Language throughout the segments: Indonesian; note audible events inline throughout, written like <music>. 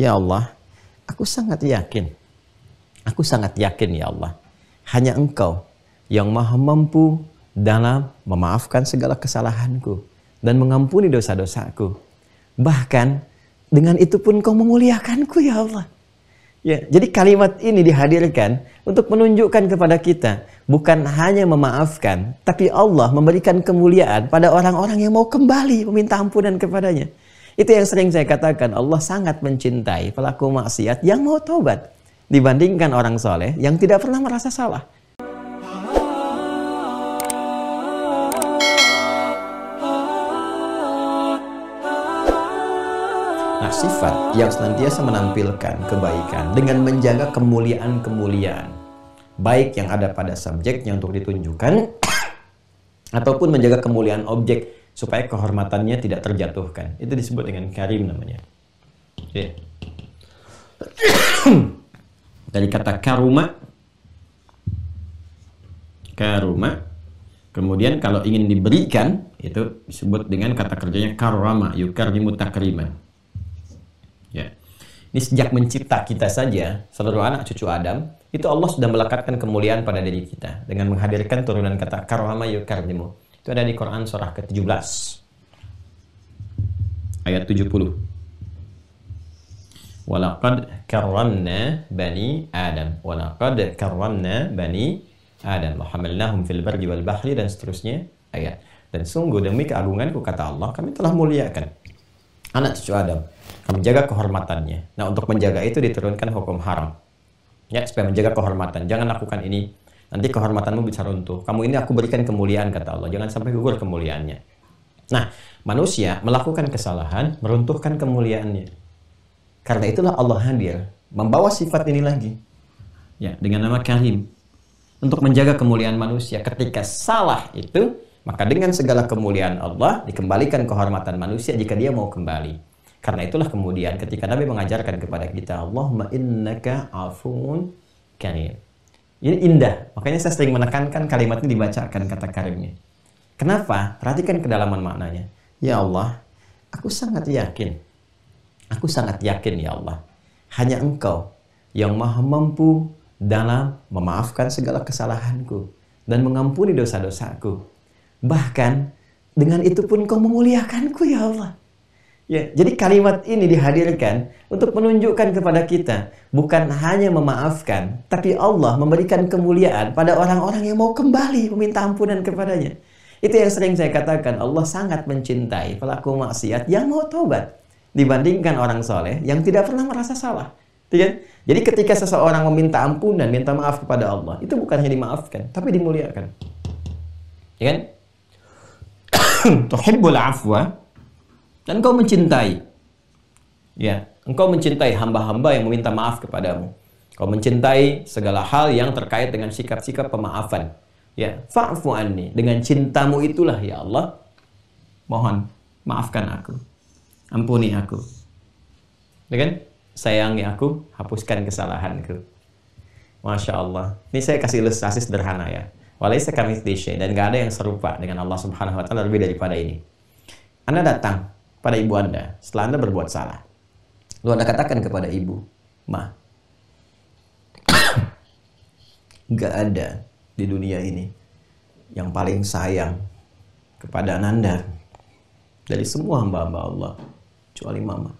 Ya Allah, aku sangat yakin. Aku sangat yakin ya Allah. Hanya engkau yang maha mampu dalam memaafkan segala kesalahanku dan mengampuni dosa-dosaku. Bahkan dengan itu pun kau memuliakanku ya Allah. Ya, jadi kalimat ini dihadirkan untuk menunjukkan kepada kita bukan hanya memaafkan, tapi Allah memberikan kemuliaan pada orang-orang yang mau kembali meminta ampunan kepadanya. Itu yang sering saya katakan, Allah sangat mencintai pelaku maksiat yang mau taubat dibandingkan orang soleh yang tidak pernah merasa salah. Nah, sifat yang senantiasa menampilkan kebaikan dengan menjaga kemuliaan-kemuliaan, baik yang ada pada subjeknya untuk ditunjukkan, <coughs> ataupun menjaga kemuliaan objek supaya kehormatannya tidak terjatuhkan. Itu disebut dengan karim namanya. Iya. <coughs> Dari kata karuma, karuma, kemudian kalau ingin diberikan itu disebut dengan kata kerjanya karama, yukarimu takriman. Ya. Ini sejak mencipta kita saja, seluruh anak cucu Adam, itu Allah sudah melekatkan kemuliaan pada diri kita dengan menghadirkan turunan kata karama yukarimu itu ada di Quran surah ke-17 ayat 70. Walaqad karramna bani Adam. Walaqad karramna bani Adam. Wahamalnahum fil barji wal bahri dan seterusnya ayat. Dan sungguh demi keagunganku kata Allah, kami telah muliakan anak cucu Adam. Kami jaga kehormatannya. Nah, untuk menjaga itu diturunkan hukum haram. Ya, supaya menjaga kehormatan. Jangan lakukan ini, Nanti kehormatanmu bisa runtuh. Kamu ini aku berikan kemuliaan kata Allah. Jangan sampai gugur kemuliaannya. Nah, manusia melakukan kesalahan meruntuhkan kemuliaannya. Karena itulah Allah hadir membawa sifat ini lagi. Ya, dengan nama Karim. Untuk menjaga kemuliaan manusia ketika salah itu, maka dengan segala kemuliaan Allah dikembalikan kehormatan manusia jika dia mau kembali. Karena itulah kemudian ketika Nabi mengajarkan kepada kita, Allah innaka afun karim. Ini indah. Makanya saya sering menekankan kalimat ini dibacakan kata karimnya. Kenapa? Perhatikan kedalaman maknanya. Ya Allah, aku sangat yakin. Aku sangat yakin ya Allah. Hanya engkau yang maha mampu dalam memaafkan segala kesalahanku dan mengampuni dosa-dosaku. Bahkan dengan itu pun kau memuliakanku ya Allah. Ya, jadi kalimat ini dihadirkan untuk menunjukkan kepada kita bukan hanya memaafkan, tapi Allah memberikan kemuliaan pada orang-orang yang mau kembali meminta ampunan kepadanya. Itu yang sering saya katakan, Allah sangat mencintai pelaku maksiat yang mau tobat dibandingkan orang soleh yang tidak pernah merasa salah. Iya kan? Jadi ketika seseorang meminta ampunan, minta maaf kepada Allah, itu bukan hanya dimaafkan, tapi dimuliakan. Ya kan? <coughs> Tuhibbul afwa dan engkau mencintai. Ya, engkau mencintai hamba-hamba yang meminta maaf kepadamu. Kau mencintai segala hal yang terkait dengan sikap-sikap pemaafan. Ya, fa'fu anni. Dengan cintamu itulah ya Allah, mohon maafkan aku. Ampuni aku. Ya kan? Sayangi aku, hapuskan kesalahanku. Masya Allah. Ini saya kasih ilustrasi sederhana ya. Walaysa kamitslihi dan gak ada yang serupa dengan Allah Subhanahu wa taala lebih daripada ini. Anda datang pada ibu Anda setelah Anda berbuat salah. lu Anda katakan kepada ibu, Ma, <coughs> nggak ada di dunia ini yang paling sayang kepada Anda dari semua hamba-hamba Allah, kecuali Mama.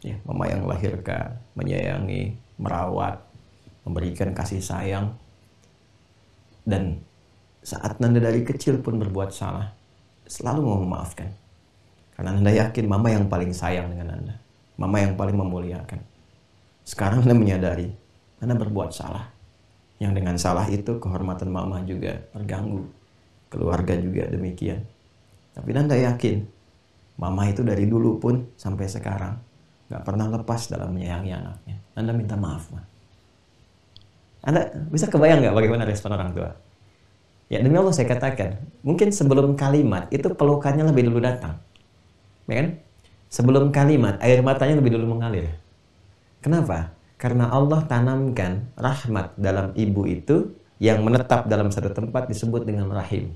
Ya, mama yang melahirkan, menyayangi, merawat, memberikan kasih sayang. Dan saat Nanda dari kecil pun berbuat salah, selalu mau memaafkan. Karena Anda yakin mama yang paling sayang dengan Anda. Mama yang paling memuliakan. Sekarang Anda menyadari, Anda berbuat salah. Yang dengan salah itu kehormatan mama juga terganggu. Keluarga juga demikian. Tapi Anda yakin, mama itu dari dulu pun sampai sekarang gak pernah lepas dalam menyayangi anaknya. Anda minta maaf, Ma. Anda bisa kebayang gak bagaimana respon orang tua? Ya demi Allah saya katakan, mungkin sebelum kalimat itu pelukannya lebih dulu datang ya kan? Sebelum kalimat, air matanya lebih dulu mengalir. Kenapa? Karena Allah tanamkan rahmat dalam ibu itu yang menetap dalam satu tempat disebut dengan rahim.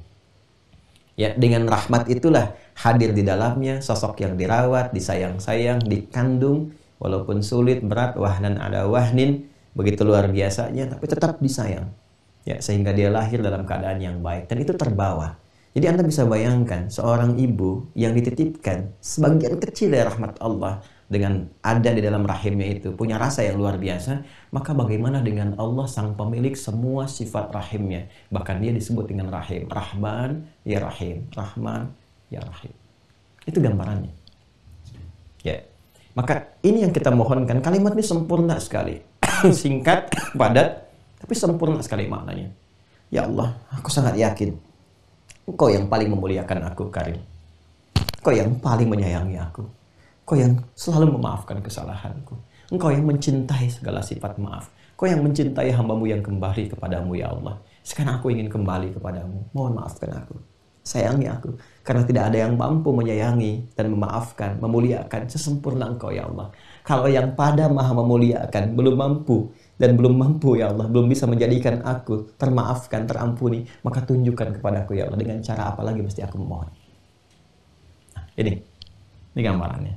Ya, dengan rahmat itulah hadir di dalamnya sosok yang dirawat, disayang-sayang, dikandung, walaupun sulit, berat, wahnan ada wahnin, begitu luar biasanya, tapi tetap disayang. Ya, sehingga dia lahir dalam keadaan yang baik dan itu terbawa. Jadi Anda bisa bayangkan seorang ibu yang dititipkan sebagian kecil dari rahmat Allah dengan ada di dalam rahimnya itu punya rasa yang luar biasa, maka bagaimana dengan Allah sang pemilik semua sifat rahimnya? Bahkan dia disebut dengan rahim, Rahman ya Rahim, Rahman ya Rahim. Itu gambarannya. Ya. Yeah. Maka ini yang kita mohonkan, kalimat ini sempurna sekali. <coughs> Singkat, padat, tapi sempurna sekali maknanya. Ya Allah, aku sangat yakin Engkau yang paling memuliakan aku, Karim. Engkau yang paling menyayangi aku. Engkau yang selalu memaafkan kesalahanku. Engkau yang mencintai segala sifat maaf. Engkau yang mencintai hambamu yang kembali kepadamu, ya Allah. Sekarang aku ingin kembali kepadamu. Mohon maafkan aku. Sayangi aku. Karena tidak ada yang mampu menyayangi dan memaafkan, memuliakan sesempurna engkau, ya Allah. Kalau yang pada maha memuliakan belum mampu dan belum mampu ya Allah, belum bisa menjadikan aku termaafkan, terampuni, maka tunjukkan kepada aku ya Allah dengan cara apa lagi mesti aku memohon. Nah, ini, ini gambarannya.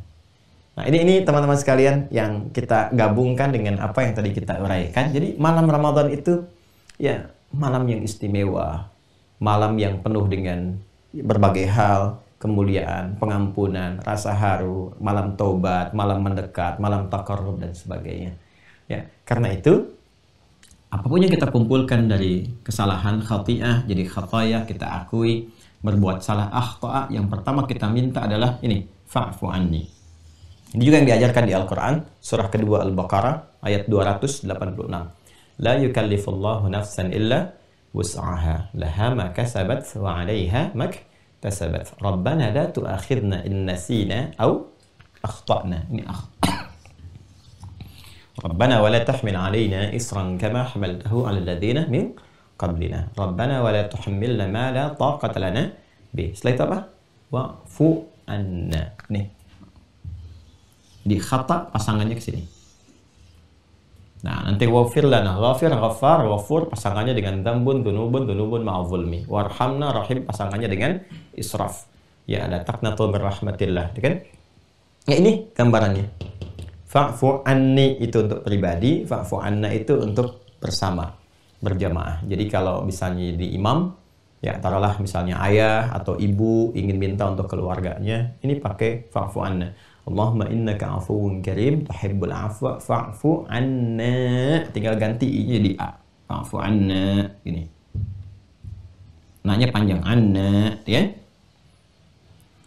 Nah ini ini teman-teman sekalian yang kita gabungkan dengan apa yang tadi kita uraikan. Jadi malam Ramadan itu ya malam yang istimewa, malam yang penuh dengan berbagai hal, kemuliaan, pengampunan, rasa haru, malam tobat, malam mendekat, malam takarub dan sebagainya. Ya, karena itu apapun yang kita kumpulkan dari kesalahan khati'ah jadi khatayah kita akui berbuat salah akhta'a yang pertama kita minta adalah ini fa'fu anni. Ini juga yang diajarkan di Al-Qur'an surah kedua Al-Baqarah ayat 286. La yukallifullahu nafsan illa wus'aha. Laha ma kasabat wa 'alayha mak tasabat. Rabbana la tu'akhidna in nasina aw akhta'na. Ini akhta'na ربنا ولا تحمل علينا إصرا كما حملته على الذين من قبلنا ربنا ولا تحملنا ما لا طاقة لنا به setelah itu apa wa'fu anna nih di pasangannya ke sini nah nanti wafir lana ghafir ghafar wafur pasangannya dengan dambun dunubun dunubun ma'avulmi warhamna rahim pasangannya dengan israf ya ada taqnatul rahmatillah kan ya ini gambarannya Fa'fu anni itu untuk pribadi, fa'fu anna itu untuk bersama, berjamaah. Jadi kalau misalnya di imam, ya taruhlah misalnya ayah atau ibu ingin minta untuk keluarganya, ini pakai fa'fu anna. Allahumma innaka afuun karim tuhibbul afwa fa'fu anna. Tinggal ganti i jadi a. Fa'fu anna ini. Nanya panjang anna, ya.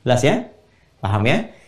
Jelas ya? Paham ya?